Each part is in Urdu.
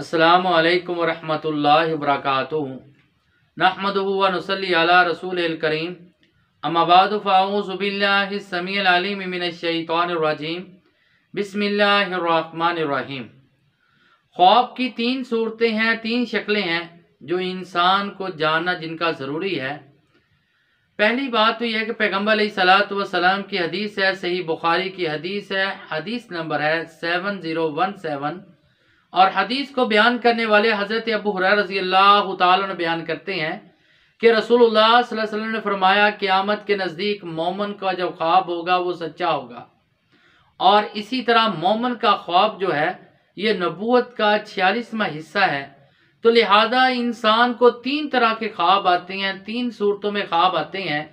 السلام علیکم ورحمۃ اللہ وبرکاتہ نحمد ونسلی علی رسول الکریم اما بعد فاؤز باللہ السمیع العلیم من الشیطان الرجیم بسم اللہ الرحمن الرحیم خواب کی تین صورتیں ہیں تین شکلیں ہیں جو انسان کو جاننا جن کا ضروری ہے پہلی بات تو یہ ہے کہ پیغمبر علیہ السلام کی حدیث ہے صحیح بخاری کی حدیث ہے حدیث نمبر ہے سیون زیرو ون سیون اور حدیث کو بیان کرنے والے حضرت ابو رضی اللہ تعالیٰ نے بیان کرتے ہیں کہ رسول اللہ صلی اللہ علیہ وسلم نے فرمایا قیامت کے نزدیک مومن کا جو خواب ہوگا وہ سچا ہوگا اور اسی طرح مومن کا خواب جو ہے یہ نبوت کا چھیالیسواں حصہ ہے تو لہذا انسان کو تین طرح کے خواب آتے ہیں تین صورتوں میں خواب آتے ہیں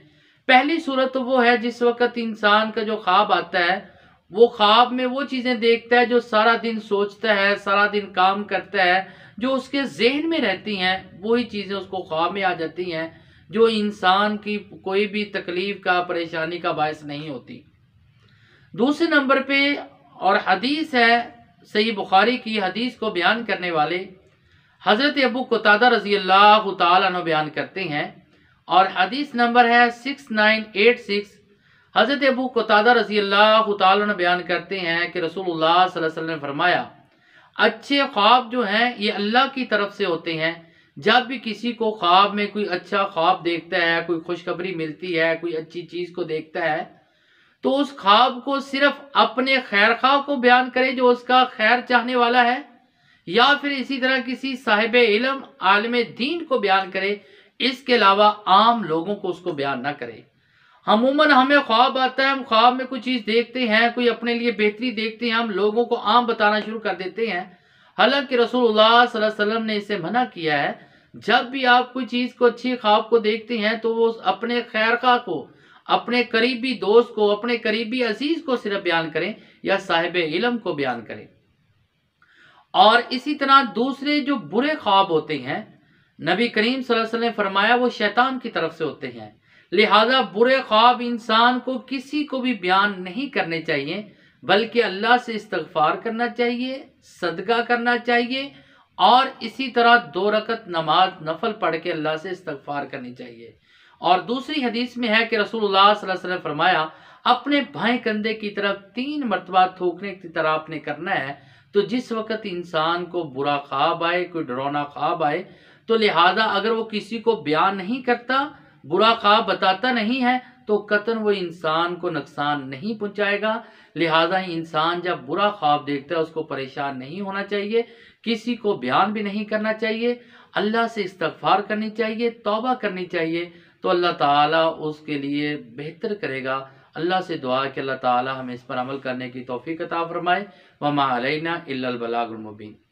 پہلی صورت تو وہ ہے جس وقت انسان کا جو خواب آتا ہے وہ خواب میں وہ چیزیں دیکھتا ہے جو سارا دن سوچتا ہے سارا دن کام کرتا ہے جو اس کے ذہن میں رہتی ہیں وہی چیزیں اس کو خواب میں آ جاتی ہیں جو انسان کی کوئی بھی تکلیف کا پریشانی کا باعث نہیں ہوتی دوسرے نمبر پہ اور حدیث ہے صحیح بخاری کی حدیث کو بیان کرنے والے حضرت ابو قطادہ رضی اللہ تعالیٰ عنہ بیان کرتے ہیں اور حدیث نمبر ہے سکس نائن ایٹ سکس حضرت ابو قطادہ رضی اللہ تعالیٰ نے بیان کرتے ہیں کہ رسول اللہ صلی اللہ علیہ وسلم نے فرمایا اچھے خواب جو ہیں یہ اللہ کی طرف سے ہوتے ہیں جب بھی کسی کو خواب میں کوئی اچھا خواب دیکھتا ہے کوئی خوشخبری ملتی ہے کوئی اچھی چیز کو دیکھتا ہے تو اس خواب کو صرف اپنے خیر خواہ کو بیان کرے جو اس کا خیر چاہنے والا ہے یا پھر اسی طرح کسی صاحب علم عالم دین کو بیان کرے اس کے علاوہ عام لوگوں کو اس کو بیان نہ کرے عموماً ہمیں خواب آتا ہے ہم خواب میں کوئی چیز دیکھتے ہیں کوئی اپنے لیے بہتری دیکھتے ہیں ہم لوگوں کو عام بتانا شروع کر دیتے ہیں حالانکہ رسول اللہ صلی اللہ علیہ وسلم نے اسے منع کیا ہے جب بھی آپ کوئی چیز کو اچھی خواب کو دیکھتے ہیں تو وہ اپنے خیرخا کو اپنے قریبی دوست کو اپنے قریبی عزیز کو صرف بیان کریں یا صاحب علم کو بیان کریں اور اسی طرح دوسرے جو برے خواب ہوتے ہیں نبی کریم صلی اللہ علیہ وسلم نے فرمایا وہ شیطان کی طرف سے ہوتے ہیں لہذا برے خواب انسان کو کسی کو بھی بیان نہیں کرنے چاہیے بلکہ اللہ سے استغفار کرنا چاہیے صدقہ کرنا چاہیے اور اسی طرح دو رکت نماز نفل پڑھ کے اللہ سے استغفار کرنی چاہیے اور دوسری حدیث میں ہے کہ رسول اللہ صلی اللہ علیہ وسلم فرمایا اپنے بھائیں کندھے کی طرف تین مرتبہ تھوکنے کی طرح آپ نے کرنا ہے تو جس وقت انسان کو برا خواب آئے کوئی ڈرونا خواب آئے تو لہذا اگر وہ کسی کو بیان نہیں کرتا برا خواب بتاتا نہیں ہے تو قطن وہ انسان کو نقصان نہیں پہنچائے گا لہٰذا ہی انسان جب برا خواب دیکھتا ہے اس کو پریشان نہیں ہونا چاہیے کسی کو بیان بھی نہیں کرنا چاہیے اللہ سے استغفار کرنی چاہیے توبہ کرنی چاہیے تو اللہ تعالیٰ اس کے لیے بہتر کرے گا اللہ سے دعا کہ اللہ تعالیٰ ہمیں اس پر عمل کرنے کی توفیق عطا فرمائے وما علینا الا البلاغ المبین